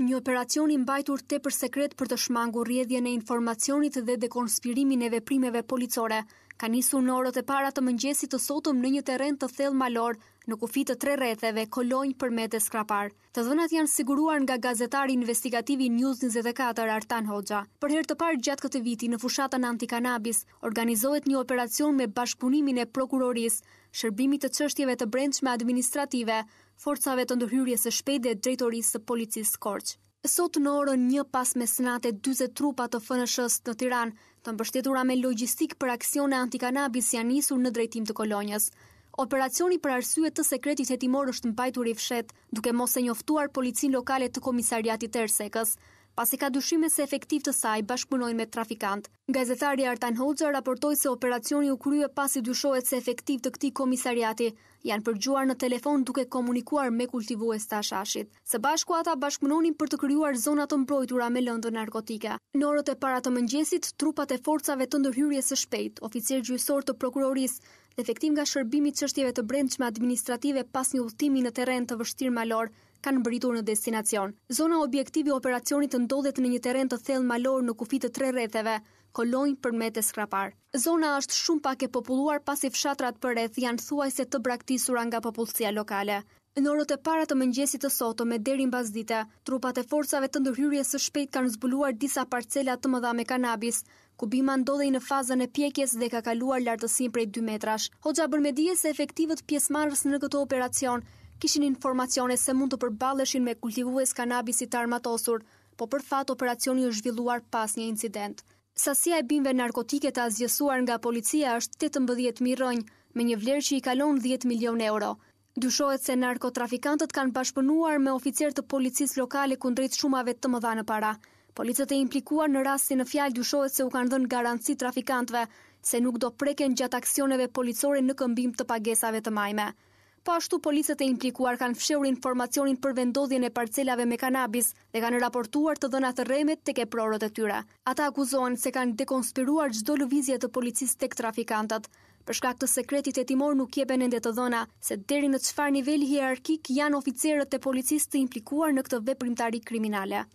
Një operacion i mbajtur tepër sekret për të shmangur rrjedhjen e informacionit dhe dekonspirimin e veprimeve policore ka nisur në orët e para të mëngjesit të sotëm në një teren të thellë malor në kufi të tre retheve, kolonjë për të skrapar. Të dhënat janë siguruar nga gazetari investigativi News 24 Artan Hoxha. Për herë të parë gjatë këtij viti në anti antikanabis organizohet një operacion me bashkëpunimin e prokurorisë, shërbimit të çështjeve të brendshme administrative, forcave të ndërhyrjes së shpejtë dhe drejtorisë së policisë Korçë. Sot në orën një pas mesnate 20 trupa të fënëshës s në Tiranë, të mbështetura me logjistikë për aksione antikanabis janë nisur në drejtim të kolonjës. Operacioni për arsye të sekretit hetimor është mbajtur i fshet, duke mos e njoftuar policinë lokale të komisariatit Ersekës pasi ka dyshime se efektiv të saj bashkëpunojnë me trafikant. Gazetari Artan Hoxha raportoi se operacioni u krye pasi dyshohet se efektiv të këtij komisariati janë përgjuar në telefon duke komunikuar me kultivues të Ashashit. Së bashku ata bashkëpunonin për të krijuar zona të mbrojtura me lëndë narkotike. Në orët e para të mëngjesit, trupat e forcave të ndërhyrjes së shpejt, oficier gjyqësor të prokuroris dhe efektiv nga shërbimi i çështjeve të brendshme administrative pas një udhtimi në terren të vështirë malor, kanë mbritur në destinacion. Zona objektivi operacionit ndodhet në një teren të thellë malor në kufi të tre retheve, kolonjë për të skrapar. Zona është shumë pak e populluar pasi fshatrat për rreth janë thuajse të braktisura nga popullësia lokale. Në orët e para të mëngjesit të sotëm me deri bazdite, trupat e forcave të ndërhyrjes së shpejt kanë zbuluar disa parcela të mëdha me kanabis, ku bima ndodhej në fazën e pjekjes dhe ka kaluar lartësinë prej 2 metrash. Hoxha bën se efektivët pjesëmarrës në këtë operacion kishin informacione se mund të përballeshin me kultivues kanabisi të armatosur, po për fat operacioni është zhvilluar pas një incident. Sasia e bimve narkotike të azgjësuar nga policia është 18.000 rënjë, me një vlerë që i kalon 10 milion euro. Dyshohet se narkotrafikantët kanë bashkëpunuar me oficier të policisë lokale kundrejt shumave të mëdha në para. Policët e implikuar në rastin në fjalë dyshohet se u kanë dhënë garanci trafikantve se nuk do preken gjatë aksioneve policore në këmbim të pagesave të majme. Po ashtu policët e implikuar kanë fshehur informacionin për vendodhjen e parcelave me kanabis dhe kanë raportuar të dhëna të rremet tek eprorët e tyre. Ata akuzohen se kanë dekonspiruar çdo lëvizje të policisë tek trafikantët. Për shkak të sekretit hetimor nuk jepen ende të dhëna se deri në çfarë niveli hierarkik janë oficerët e policisë të implikuar në këtë veprimtari kriminale.